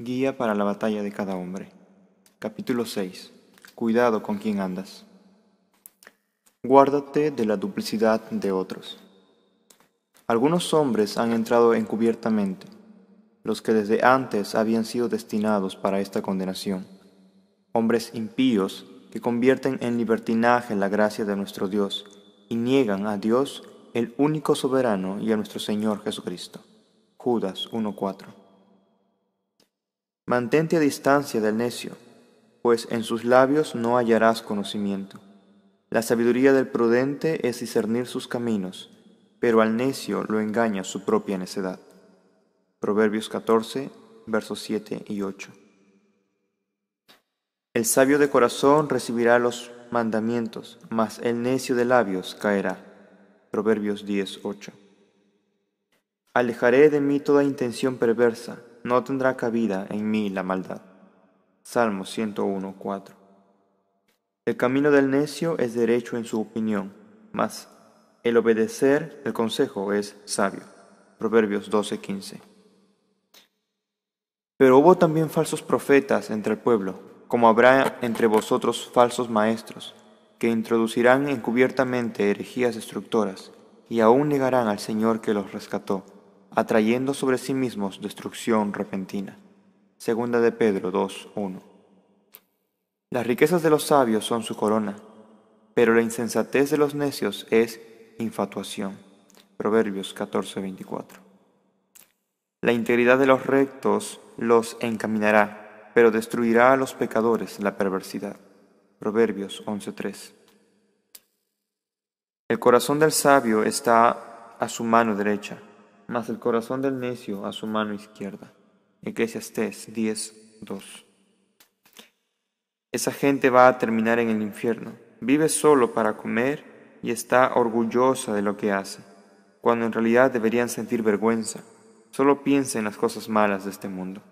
Guía para la batalla de cada hombre. Capítulo 6. Cuidado con quien andas. Guárdate de la duplicidad de otros. Algunos hombres han entrado encubiertamente, los que desde antes habían sido destinados para esta condenación, hombres impíos que convierten en libertinaje la gracia de nuestro Dios y niegan a Dios, el único soberano, y a nuestro Señor Jesucristo. Judas 1.4 Mantente a distancia del necio, pues en sus labios no hallarás conocimiento. La sabiduría del prudente es discernir sus caminos, pero al necio lo engaña su propia necedad. Proverbios 14, versos 7 y 8. El sabio de corazón recibirá los mandamientos, mas el necio de labios caerá. Proverbios 10, 8. Alejaré de mí toda intención perversa no tendrá cabida en mí la maldad. Salmo 101, El camino del necio es derecho en su opinión, mas el obedecer el consejo es sabio. Proverbios 12, Pero hubo también falsos profetas entre el pueblo, como habrá entre vosotros falsos maestros, que introducirán encubiertamente herejías destructoras, y aún negarán al Señor que los rescató atrayendo sobre sí mismos destrucción repentina. Segunda de Pedro 2.1. Las riquezas de los sabios son su corona, pero la insensatez de los necios es infatuación. Proverbios 14.24. La integridad de los rectos los encaminará, pero destruirá a los pecadores la perversidad. Proverbios 11.3. El corazón del sabio está a su mano derecha mas el corazón del necio a su mano izquierda. Eclesiastés 10.2 Esa gente va a terminar en el infierno. Vive solo para comer y está orgullosa de lo que hace, cuando en realidad deberían sentir vergüenza. Solo piensa en las cosas malas de este mundo.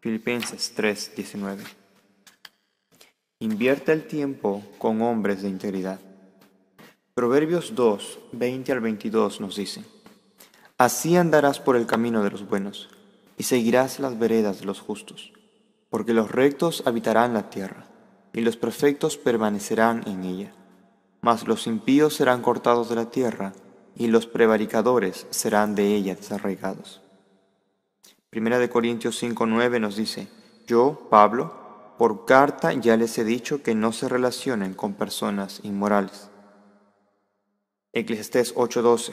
Filipenses 3.19 Invierte el tiempo con hombres de integridad. Proverbios 220 al 22 nos dice... Así andarás por el camino de los buenos, y seguirás las veredas de los justos, porque los rectos habitarán la tierra, y los perfectos permanecerán en ella. Mas los impíos serán cortados de la tierra, y los prevaricadores serán de ella desarraigados. Primera de Corintios 5:9 nos dice, Yo, Pablo, por carta ya les he dicho que no se relacionen con personas inmorales. Eclesiastés 8:12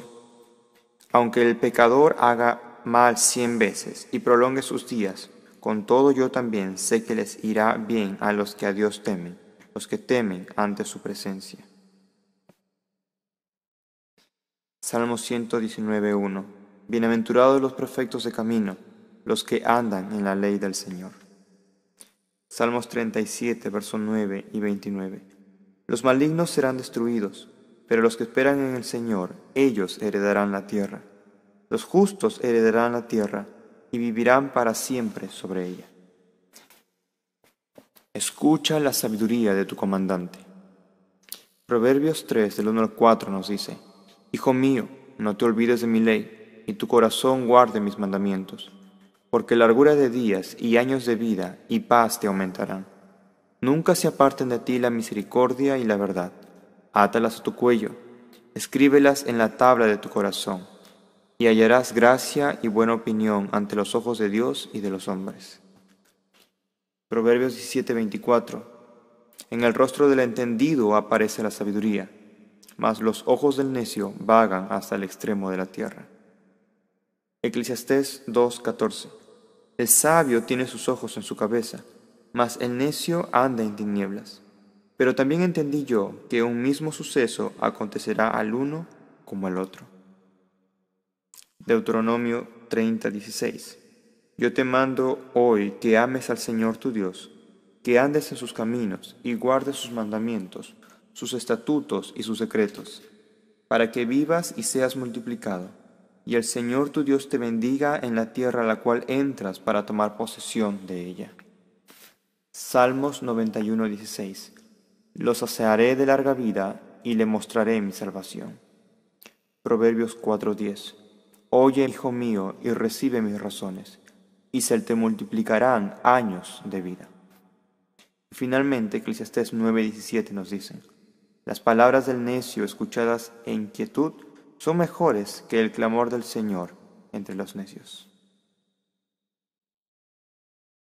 aunque el pecador haga mal cien veces y prolongue sus días, con todo yo también sé que les irá bien a los que a Dios temen, los que temen ante su presencia. Salmo 119.1 Bienaventurados los perfectos de camino, los que andan en la ley del Señor. Salmos 37, versos 9 y 29. Los malignos serán destruidos, pero los que esperan en el Señor, ellos heredarán la tierra. Los justos heredarán la tierra y vivirán para siempre sobre ella. Escucha la sabiduría de tu comandante. Proverbios 3 del 1 al 4 nos dice, Hijo mío, no te olvides de mi ley, y tu corazón guarde mis mandamientos, porque largura de días y años de vida y paz te aumentarán. Nunca se aparten de ti la misericordia y la verdad átalas a tu cuello, escríbelas en la tabla de tu corazón, y hallarás gracia y buena opinión ante los ojos de Dios y de los hombres. Proverbios 17:24 En el rostro del entendido aparece la sabiduría, mas los ojos del necio vagan hasta el extremo de la tierra. Eclesiastés 2:14 El sabio tiene sus ojos en su cabeza, mas el necio anda en tinieblas. Pero también entendí yo que un mismo suceso acontecerá al uno como al otro. Deuteronomio 30:16 Yo te mando hoy que ames al Señor tu Dios, que andes en sus caminos y guardes sus mandamientos, sus estatutos y sus secretos, para que vivas y seas multiplicado, y el Señor tu Dios te bendiga en la tierra a la cual entras para tomar posesión de ella. Salmos 91:16 los asearé de larga vida y le mostraré mi salvación. Proverbios 4:10. Oye, hijo mío, y recibe mis razones, y se te multiplicarán años de vida. Finalmente, Eclesiastés 9:17 nos dice, Las palabras del necio escuchadas en quietud son mejores que el clamor del Señor entre los necios.